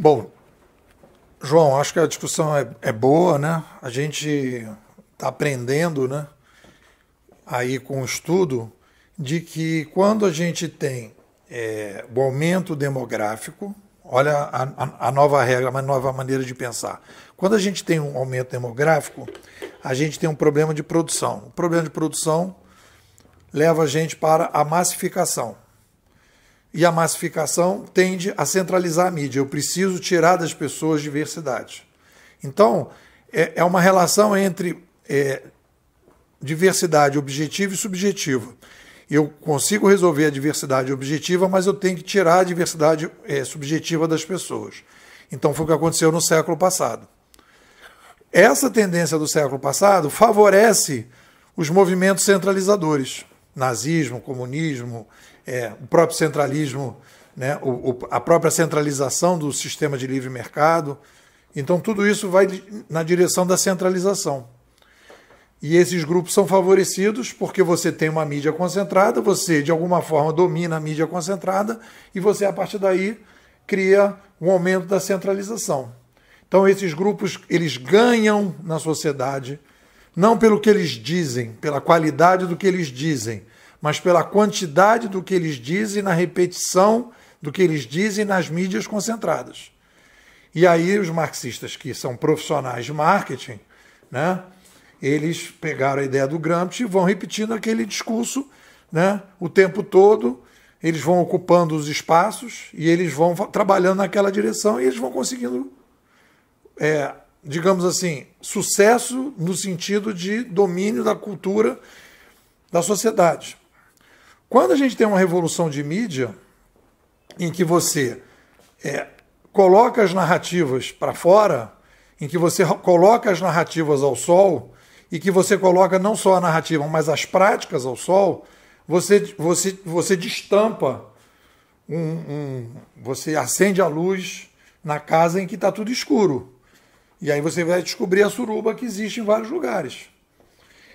Bom, João, acho que a discussão é, é boa, né? A gente está aprendendo, né? Aí com o estudo de que quando a gente tem é, o aumento demográfico, olha a, a, a nova regra, a nova maneira de pensar. Quando a gente tem um aumento demográfico, a gente tem um problema de produção. O problema de produção leva a gente para a massificação e a massificação tende a centralizar a mídia. Eu preciso tirar das pessoas diversidade. Então, é, é uma relação entre é, diversidade objetiva e subjetiva. Eu consigo resolver a diversidade objetiva, mas eu tenho que tirar a diversidade é, subjetiva das pessoas. Então, foi o que aconteceu no século passado. Essa tendência do século passado favorece os movimentos centralizadores nazismo, comunismo, é, o próprio centralismo, né, o, o, a própria centralização do sistema de livre mercado. Então, tudo isso vai na direção da centralização. E esses grupos são favorecidos porque você tem uma mídia concentrada, você de alguma forma domina a mídia concentrada e você, a partir daí, cria um aumento da centralização. Então, esses grupos eles ganham na sociedade, não pelo que eles dizem, pela qualidade do que eles dizem, mas pela quantidade do que eles dizem na repetição do que eles dizem nas mídias concentradas. E aí os marxistas que são profissionais de marketing, né, eles pegaram a ideia do Gramsci e vão repetindo aquele discurso, né, o tempo todo, eles vão ocupando os espaços e eles vão trabalhando naquela direção e eles vão conseguindo é, digamos assim, sucesso no sentido de domínio da cultura da sociedade. Quando a gente tem uma revolução de mídia, em que você é, coloca as narrativas para fora, em que você coloca as narrativas ao sol, e que você coloca não só a narrativa, mas as práticas ao sol, você, você, você destampa, um, um você acende a luz na casa em que está tudo escuro. E aí você vai descobrir a suruba que existe em vários lugares.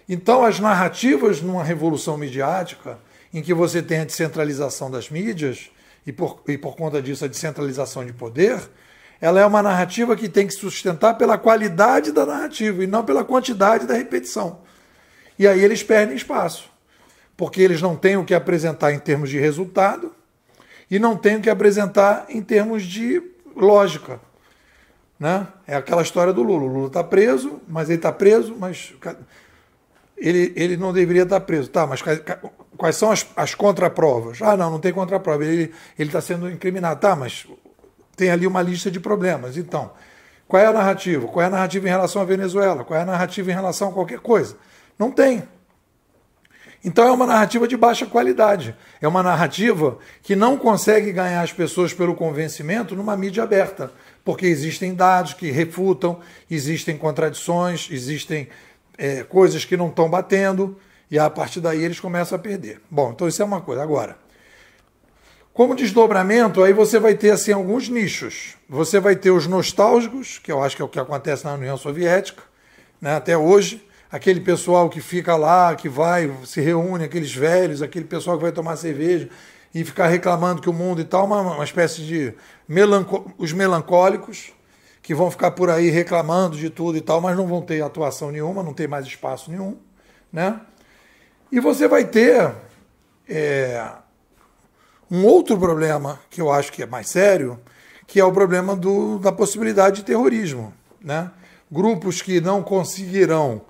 Então, as narrativas numa revolução midiática em que você tem a descentralização das mídias, e por, e por conta disso a descentralização de poder, ela é uma narrativa que tem que se sustentar pela qualidade da narrativa e não pela quantidade da repetição. E aí eles perdem espaço, porque eles não têm o que apresentar em termos de resultado e não têm o que apresentar em termos de lógica. Né? É aquela história do Lula. O Lula está preso, mas ele está preso, mas. Ele, ele não deveria estar tá preso. Tá, mas Quais são as, as contraprovas? Ah, não, não tem contraprova. Ele está sendo incriminado. Tá, mas tem ali uma lista de problemas. Então, qual é a narrativa? Qual é a narrativa em relação à Venezuela? Qual é a narrativa em relação a qualquer coisa? Não tem. Então é uma narrativa de baixa qualidade. É uma narrativa que não consegue ganhar as pessoas pelo convencimento numa mídia aberta, porque existem dados que refutam, existem contradições, existem é, coisas que não estão batendo. E a partir daí eles começam a perder. Bom, então isso é uma coisa. Agora, como desdobramento, aí você vai ter assim alguns nichos. Você vai ter os nostálgicos, que eu acho que é o que acontece na União Soviética, né, até hoje. Aquele pessoal que fica lá, que vai, se reúne, aqueles velhos, aquele pessoal que vai tomar cerveja e ficar reclamando que o mundo e tal, uma, uma espécie de melanco, os melancólicos, que vão ficar por aí reclamando de tudo e tal, mas não vão ter atuação nenhuma, não tem mais espaço nenhum, né? E você vai ter é, um outro problema que eu acho que é mais sério, que é o problema do, da possibilidade de terrorismo. Né? Grupos que não conseguirão,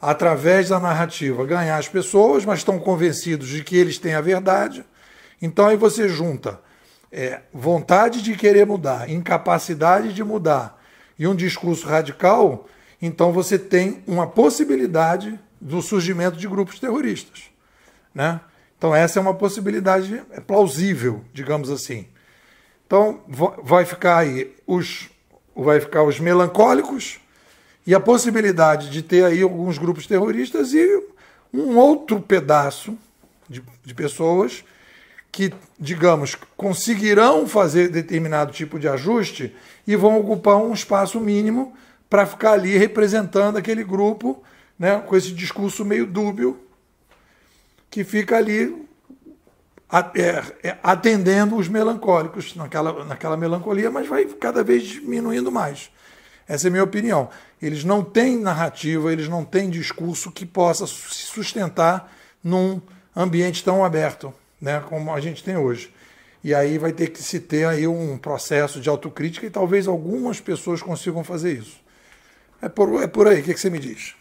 através da narrativa, ganhar as pessoas, mas estão convencidos de que eles têm a verdade. Então aí você junta é, vontade de querer mudar, incapacidade de mudar e um discurso radical, então você tem uma possibilidade do surgimento de grupos terroristas. Né? Então, essa é uma possibilidade plausível, digamos assim. Então, vai ficar aí os, vai ficar os melancólicos e a possibilidade de ter aí alguns grupos terroristas e um outro pedaço de, de pessoas que, digamos, conseguirão fazer determinado tipo de ajuste e vão ocupar um espaço mínimo para ficar ali representando aquele grupo né, com esse discurso meio dúbio, que fica ali é, é, atendendo os melancólicos naquela, naquela melancolia, mas vai cada vez diminuindo mais. Essa é a minha opinião. Eles não têm narrativa, eles não têm discurso que possa se sustentar num ambiente tão aberto né, como a gente tem hoje. E aí vai ter que se ter aí um processo de autocrítica e talvez algumas pessoas consigam fazer isso. É por, é por aí, o que, é que você me diz?